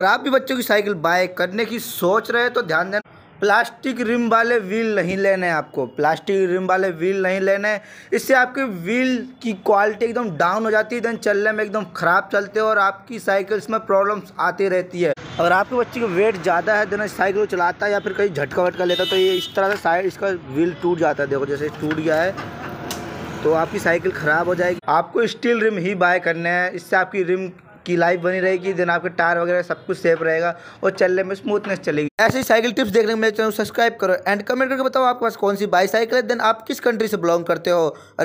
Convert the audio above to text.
अगर आप भी बच्चों की साइकिल बाय करने की सोच रहे हैं तो ध्यान देना प्लास्टिक रिम वाले व्हील नहीं लेने आपको प्लास्टिक रिम वाले व्हील नहीं लेने इससे आपके व्हील की क्वालिटी एकदम डाउन हो जाती है देन चलने में एकदम ख़राब चलते हैं और आपकी साइकिल्स में प्रॉब्लम्स आती रहती है अगर आपके बच्चे का वेट ज़्यादा है देना साइकिल चलाता है या फिर कहीं झटका वटका लेता तो ये इस तरह से साइड इसका व्हील टूट जाता है देखो जैसे टूट गया है तो आपकी साइकिल ख़राब हो जाएगी आपको स्टील रिम ही बाय करने है इससे आपकी रिम आपकी लाइफ बनी रहेगी देन आपके टायर वगैरह सब कुछ सेफ रहेगा और चलने में स्मूथनेस चलेगी ऐसी साइकिल टिप्स देखने में मेरे चैनल सब्सक्राइब करो एंड कमेंट करके बताओ आपके पास कौन सी बाईसाइकिल है देन आप किस कंट्री से बिलोंग करते हो